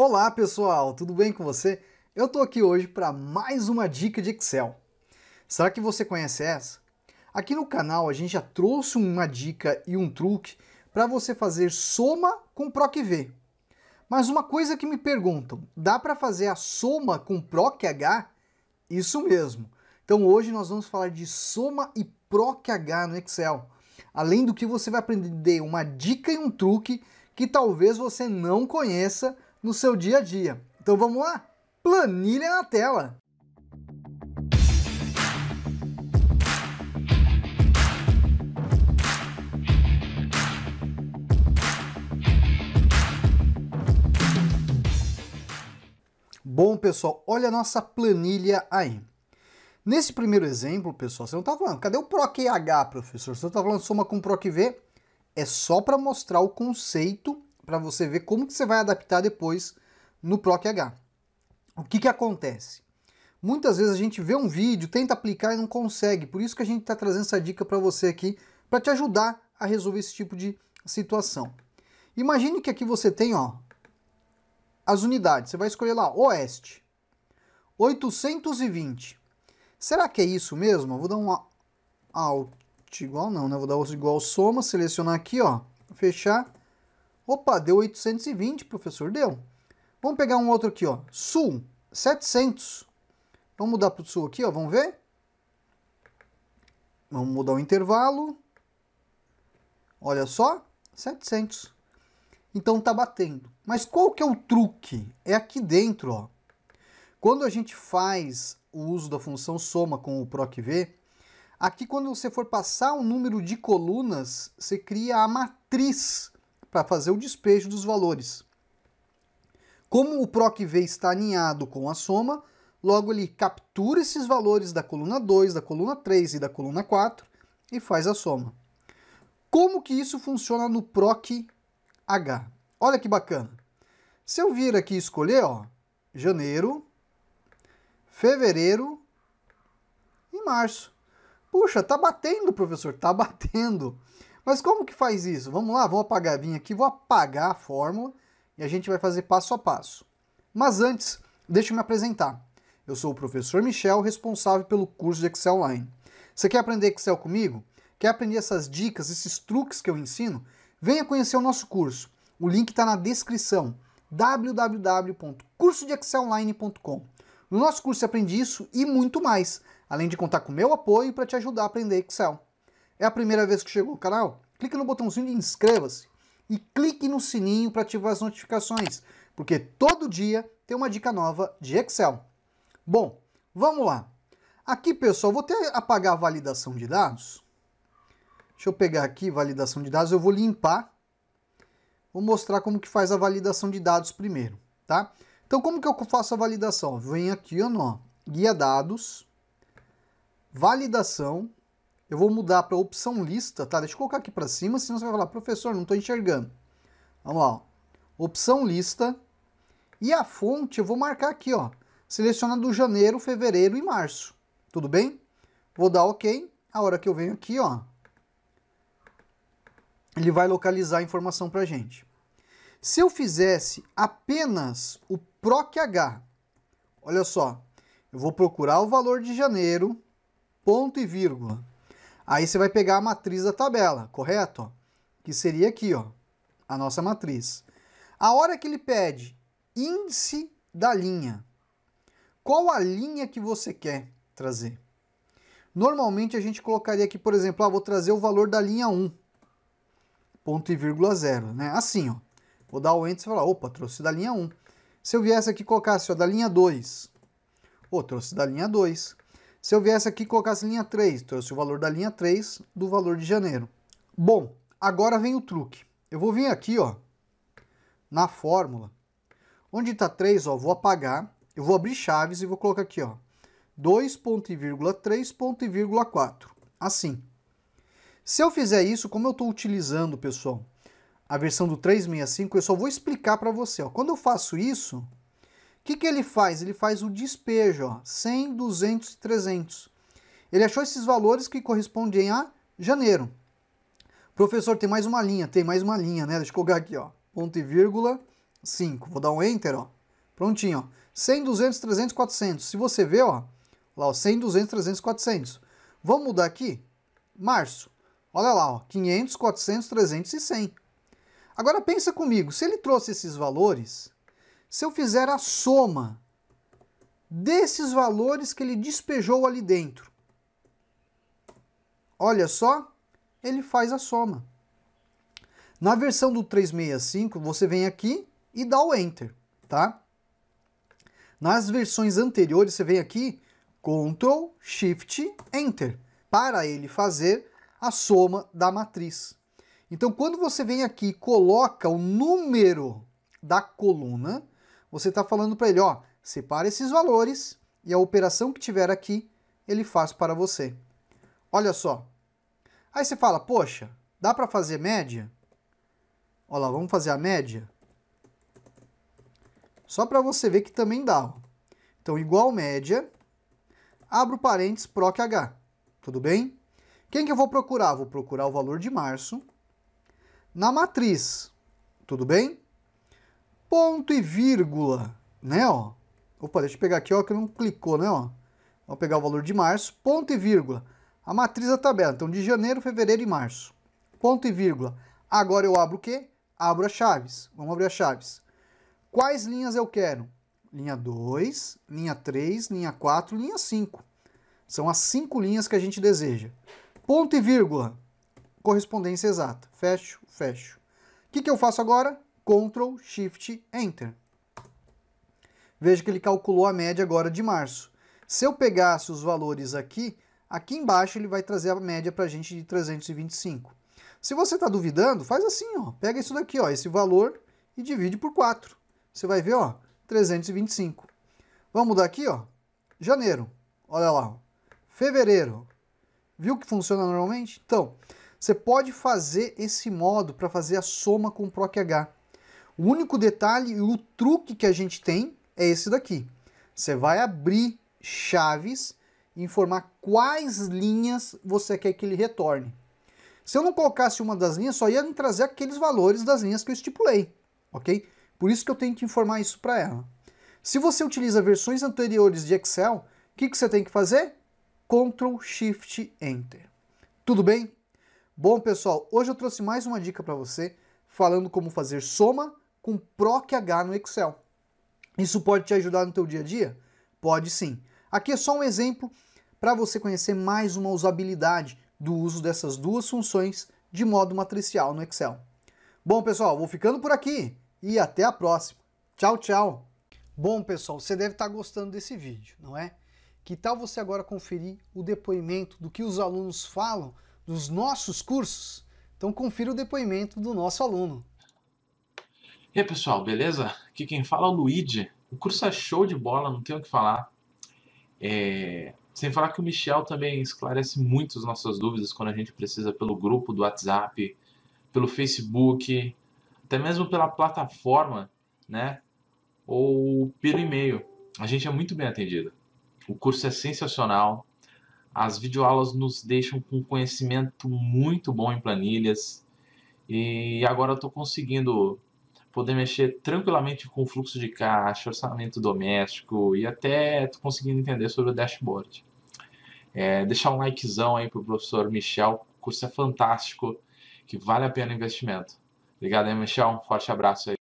Olá pessoal, tudo bem com você? Eu estou aqui hoje para mais uma dica de Excel. Será que você conhece essa? Aqui no canal a gente já trouxe uma dica e um truque para você fazer soma com PROC-V. Mas uma coisa que me perguntam, dá para fazer a soma com PROC-H? Isso mesmo. Então hoje nós vamos falar de soma e PROC-H no Excel. Além do que você vai aprender uma dica e um truque que talvez você não conheça no seu dia a dia. Então vamos lá? Planilha na tela! Bom, pessoal, olha a nossa planilha aí. Nesse primeiro exemplo, pessoal, você não está falando, cadê o PROC H, professor? Você está falando soma com PROC V? É só para mostrar o conceito para você ver como que você vai adaptar depois no PROC-H. O que, que acontece? Muitas vezes a gente vê um vídeo, tenta aplicar e não consegue, por isso que a gente está trazendo essa dica para você aqui, para te ajudar a resolver esse tipo de situação. Imagine que aqui você tem ó, as unidades, você vai escolher lá Oeste, 820. Será que é isso mesmo? Eu vou dar um alt igual não, né? Vou dar igual soma, selecionar aqui, ó, fechar Opa, deu 820, professor, deu. Vamos pegar um outro aqui, ó. Sul, 700. Vamos mudar para o sul aqui, ó, vamos ver? Vamos mudar o intervalo. Olha só, 700. Então tá batendo. Mas qual que é o truque? É aqui dentro, ó. Quando a gente faz o uso da função soma com o PROC-V, aqui quando você for passar o número de colunas, você cria a matriz para fazer o despejo dos valores. Como o PROC V está alinhado com a soma, logo ele captura esses valores da coluna 2, da coluna 3 e da coluna 4 e faz a soma. Como que isso funciona no PROC H? Olha que bacana. Se eu vir aqui escolher, ó, janeiro, fevereiro e março. Puxa, tá batendo, professor, tá batendo. Mas como que faz isso? Vamos lá, vou apagar, vim aqui, vou apagar a fórmula e a gente vai fazer passo a passo. Mas antes, deixa eu me apresentar. Eu sou o professor Michel, responsável pelo curso de Excel Online. Você quer aprender Excel comigo? Quer aprender essas dicas, esses truques que eu ensino? Venha conhecer o nosso curso. O link está na descrição www.cursodeexcelonline.com. No nosso curso você aprende isso e muito mais, além de contar com meu apoio para te ajudar a aprender Excel. É a primeira vez que chegou no canal? Clique no botãozinho de inscreva-se e clique no sininho para ativar as notificações, porque todo dia tem uma dica nova de Excel. Bom, vamos lá. Aqui, pessoal, vou até apagar a validação de dados. Deixa eu pegar aqui validação de dados, eu vou limpar. Vou mostrar como que faz a validação de dados primeiro, tá? Então, como que eu faço a validação? Vem aqui, ó, no guia dados, validação, eu vou mudar para opção lista, tá? Deixa eu colocar aqui para cima, senão você vai falar, professor, não estou enxergando. Vamos lá, ó. opção lista. E a fonte eu vou marcar aqui, ó. Seleciona do janeiro, fevereiro e março. Tudo bem? Vou dar OK. A hora que eu venho aqui, ó, ele vai localizar a informação para gente. Se eu fizesse apenas o PROC-H, olha só, eu vou procurar o valor de janeiro, ponto e vírgula. Aí você vai pegar a matriz da tabela, correto? Que seria aqui, ó, a nossa matriz. A hora que ele pede índice da linha, qual a linha que você quer trazer? Normalmente a gente colocaria aqui, por exemplo, ah, vou trazer o valor da linha 1, ponto e vírgula zero, né? Assim, ó. Vou dar o enter e falar, opa, trouxe da linha 1. Se eu viesse aqui e colocasse, ó, da linha 2, ou oh, trouxe da linha 2. Se eu viesse aqui e colocasse linha 3, trouxe o valor da linha 3 do valor de janeiro. Bom, agora vem o truque. Eu vou vir aqui, ó, na fórmula. Onde está 3, ó, vou apagar, eu vou abrir chaves e vou colocar aqui, ó, 2 ponto vírgula ponto vírgula Assim. Se eu fizer isso, como eu estou utilizando, pessoal, a versão do 365, eu só vou explicar para você. Ó. Quando eu faço isso, que, que ele faz? Ele faz o despejo, ó, 100, 200 e 300. Ele achou esses valores que correspondem a janeiro. Professor, tem mais uma linha, tem mais uma linha, né? Deixa eu colocar aqui, ó, ponto e vírgula 5. Vou dar um enter, ó. Prontinho, ó. 100, 200, 300, 400. Se você vê, ó, lá, ó, 100, 200, 300, 400. Vamos mudar aqui? Março. Olha lá, ó, 500, 400, 300 e 100. Agora pensa comigo, se ele trouxe esses valores, se eu fizer a soma desses valores que ele despejou ali dentro, olha só, ele faz a soma. Na versão do 365, você vem aqui e dá o Enter, tá? Nas versões anteriores, você vem aqui, Ctrl, Shift, Enter, para ele fazer a soma da matriz. Então, quando você vem aqui e coloca o número da coluna, você está falando para ele, ó, separa esses valores e a operação que tiver aqui, ele faz para você. Olha só. Aí você fala, poxa, dá para fazer média? Olha lá, vamos fazer a média? Só para você ver que também dá. Então, igual média, abro parênteses, proc h. Tudo bem? Quem que eu vou procurar? Vou procurar o valor de março na matriz. Tudo bem? ponto e vírgula, né, ó. Opa, deixa eu pegar aqui, ó, que não clicou, né, ó. Vamos pegar o valor de março, ponto e vírgula. A matriz da tabela, então de janeiro, fevereiro e março. Ponto e vírgula. Agora eu abro o quê? Abro as chaves. Vamos abrir as chaves. Quais linhas eu quero? Linha 2, linha 3, linha 4, linha 5. São as cinco linhas que a gente deseja. Ponto e vírgula. Correspondência exata. Fecho, fecho. O que, que eu faço agora? Ctrl Shift Enter. Veja que ele calculou a média agora de março. Se eu pegasse os valores aqui, aqui embaixo ele vai trazer a média para a gente de 325. Se você está duvidando, faz assim, ó, pega isso daqui, ó, esse valor e divide por 4. Você vai ver, ó, 325. Vamos mudar aqui, ó, janeiro, olha lá, fevereiro. Viu que funciona normalmente? Então, você pode fazer esse modo para fazer a soma com o PROC H. O único detalhe e o truque que a gente tem é esse daqui. Você vai abrir chaves e informar quais linhas você quer que ele retorne. Se eu não colocasse uma das linhas, só ia me trazer aqueles valores das linhas que eu estipulei, ok? Por isso que eu tenho que informar isso para ela. Se você utiliza versões anteriores de Excel, o que, que você tem que fazer? Ctrl Shift Enter. Tudo bem? Bom, pessoal, hoje eu trouxe mais uma dica para você, falando como fazer soma com PROC-H no Excel. Isso pode te ajudar no teu dia a dia? Pode sim. Aqui é só um exemplo para você conhecer mais uma usabilidade do uso dessas duas funções de modo matricial no Excel. Bom, pessoal, vou ficando por aqui e até a próxima. Tchau, tchau! Bom, pessoal, você deve estar gostando desse vídeo, não é? Que tal você agora conferir o depoimento do que os alunos falam dos nossos cursos? Então confira o depoimento do nosso aluno. E aí, pessoal, beleza? Aqui quem fala é o Luigi. O curso é show de bola, não tenho o que falar. É... Sem falar que o Michel também esclarece muito as nossas dúvidas quando a gente precisa pelo grupo do WhatsApp, pelo Facebook, até mesmo pela plataforma, né? Ou pelo e-mail. A gente é muito bem atendido. O curso é sensacional. As videoaulas nos deixam com conhecimento muito bom em planilhas. E agora eu estou conseguindo poder mexer tranquilamente com o fluxo de caixa, orçamento doméstico e até tu conseguindo entender sobre o dashboard. É, deixar um likezão aí pro professor Michel, o curso é fantástico, que vale a pena o investimento. Obrigado aí, Michel, um forte abraço aí.